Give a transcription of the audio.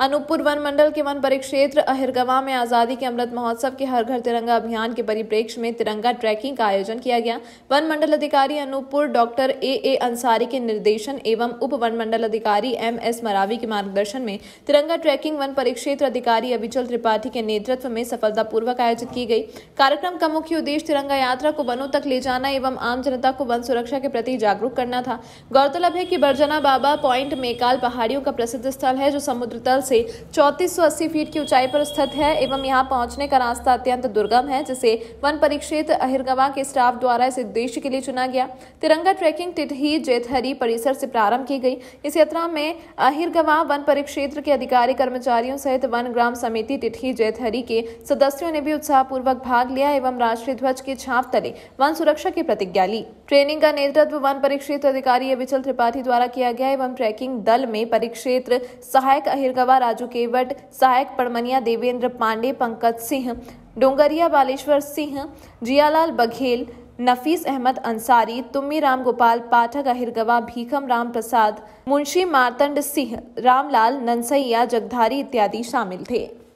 Anuppur one मंडल के one परिक्षेत्र अहिरगवा में आज़ादी के अमृत महोत्सव के हर घर तिरंगा अभियान के परिप्रेक्ष्य में तिरंगा ट्रैकिंग का आयोजन किया गया वन मंडल अधिकारी Anuppur doctor A A Ansari के निर्देशन एवं उप वन मंडल अधिकारी एम एस मरावी के मार्गदर्शन में तिरंगा ट्रैकिंग वन परिक्षेत्र अधिकारी अभिचल त्रिपाठी के नेतृत्व में सफलतापूर्वक आयोजित की गई कार्यक्रम का मुख्य उद्देश्य तिरंगा यात्रा को वनों तक ले जाना एवं आम जनता को वन सुरक्षा के प्रति जागरूक करना था गौरतलब है कि बरजना बाबा पॉइंट मेकाल पहाड़ियों का प्रसिद्ध स्थल है जो समुद्र तल से चौतीस फीट की ऊंचाई पर स्थित है एवं यहाँ पहुँचने का रास्ता अत्यंत दुर्गम है जिसे वन परीक्षित अहिरगवा के स्टाफ द्वारा इस उद्देश्य के लिए चुना गया तिरंगा ट्रैकिंग टिटही जेतहरी परिसर से प्रारंभ की गई इस यात्रा में अहिरगवा वन परिक्षेत्र के अधिकारी कर्मचारियों सहित वन ग्राम समिति टिटही जेतहरी के सदस्यों ने भी उत्साहपूर्वक भाग लिया एवं राष्ट्रीय ध्वज के छाप तले वन सुरक्षा की प्रतिज्ञा ली ट्रेनिंग का नेतृत्व वन परिक्षेत्र अधिकारी अभिचल त्रिपाठी द्वारा किया गया एवं ट्रैकिंग दल में परिक्षेत्र सहायक अहिरगवा राजू केवट सहायक परमनिया देवेंद्र पांडे पंकज सिंह डोंगरिया बालेश्वर सिंह जियालाल बघेल नफीस अहमद अंसारी तुम्मी राम गोपाल पाठक अहिरगवा भीखम राम प्रसाद मुंशी मारतंड सिंह रामलाल ननसैया जगधारी इत्यादि शामिल थे